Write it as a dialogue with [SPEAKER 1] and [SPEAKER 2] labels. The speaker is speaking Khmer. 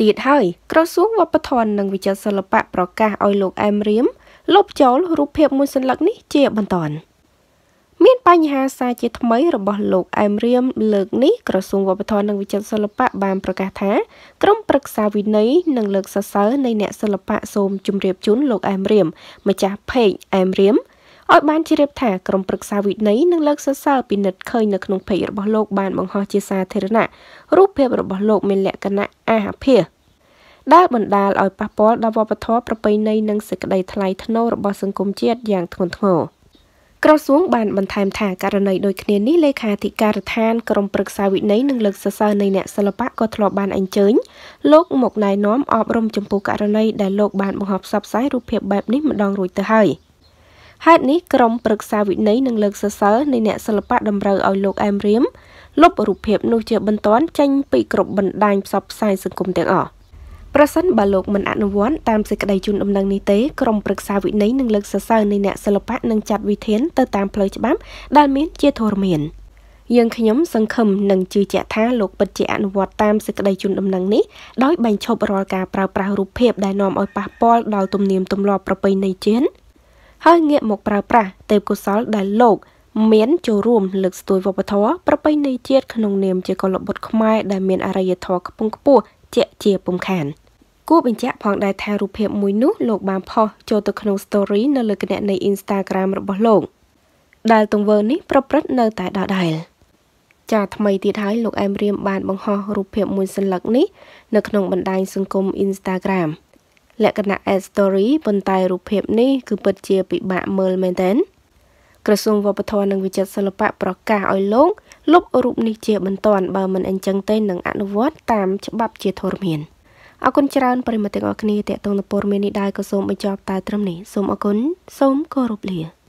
[SPEAKER 1] ទៀតហើយក្រសួងវប្បធម៌និងវិចិត្រសិល្បៈប្រកាសឲ្យលោកអែមរៀមលុបចោលរូបភាពមួយសន្លឹកនេះជាបន្ត មានបញ្ហាសារជាថ្មីរបស់លោកអែមរៀមលើកនេះក្រសួងវប្បធម៌និងវិចិត្រសិល្បៈបានប្រកាសថា ក្រុមប្រឹក្សាវិន័យនិងលើកសរសើរនៃអ្នកសិល្បៈសូមជម្រាបជូនលោកអែមរៀមម្ចាស់ page អែមរៀមឲ្យបានជ្រាបថាក្រុមប្រឹក្សាវិន័យនឹងលើកសរសើរពិនិត្យឃើញនៅក្នុងពេករបស់លោកបានបង្ហោះជាសាធារណៈរូបភាពរបស់លោកមានលក្ខណៈអាហភាសដែលបណ្ដាលឲ្យប៉ះពាល់ដល់វប្បធម៌ប្រពៃណីនិងសេចក្តីថ្លៃថ្នូររបស់សង្គមជាតិយ៉ាងធ្ងន់ធ្ងរក្រសួងបានបន្ថែមថាករណីដូចគ្នានេះលេខាធិការដ្ឋានក្រមព្រឹក្សាវិន័យនិងលើកសរសើរនៃអ្នកសិល្បៈក៏ធ្លាប់បានអញ្ជើញលោកមកណែនាំអប់រំចំពោះករណីដែលលោកបានបង្ហោះផ្សព្វផ្សាយរូបភាពបែបនេះម្ដងរួចទៅហើយ។ហេតុនេះក្រុមប្រឹក្សាវិន័យនឹងលើកសរសើរនៃអ្នកសិល្បៈតម្រូវឲ្យលោកអែមរៀមលុបរូបភាពនោះជាបន្ទាន់ចេញពីក្របបណ្ដាញផ្សព្វផ្សាយសង្គមទាំងអស់ប្រសិនបើលោកមិនអនុវត្តតាមសេចក្តីជូនដំណឹងនេះទេក្រុមប្រឹក្សាវិន័យនឹងលើកសរសើរនៃអ្នកសិល្បៈនិងចាត់វិធានទៅតាមផ្លូវច្បាប់ដែលមានជាធរមានយើងខ្ញុំសង្ឃឹមនិងជឿជាក់ថាលោកពិតជាអនុវត្តតាមសេចក្តីជូនដំណឹងនេះដោយបញ្ឈប់រាល់ការប្រើប្រាស់រូបភាពដែលនាំឲ្យប៉ះពាល់ដល់ទំនៀមទម្លាប់ប្រពៃណីជាតិហើយងាកមកប្រើប្រាស់ទេពកោសលដែលលោក មានចូលរួមលើកស្ទួយវប្បធម៌ប្រពៃណីជាតិក្នុង នាមជាកុលបុត្រខ្មែរដែលមានអរិយធម៌ខ្ពង់ខ្ពស់ជាជាពុំខានគួរបញ្ជាក់ផងដែរថារូបភាពមួយនោះលោកបានផុសចូលទៅក្នុង story នៅលើគណនី Instagram របស់លោកដែល ទង្វើនេះប្រព្រឹត្តនៅតែដដែលចាថ្មីទៀតហើយលោកអែមរៀមបានបង្ហោះរូបភាពមួយសន្លឹកនេះនៅក្នុងបណ្ដាញសង្គម Instagram លក្ខណៈ Ad Story ប៉ុន្តែរូបភាពនេះគឺពិតជាពិបាកមើលមែនទែនក្រសួងវប្បធម៌និងវិចិត្រសិល្បៈប្រកាសឲ្យលោកលុបរូបនេះជាបន្ទាន់បើមិនអញ្ចឹងទេនឹងអនុវត្តតាមច្បាប់ជាធរមានអរគុណច្រើនប្រិមត្តទាំងអស់គ្នាតេតងនពរមាននេះដែរក៏សូមបញ្ចប់តែត្រឹមនេះសូមអរគុណសូមគោរពលា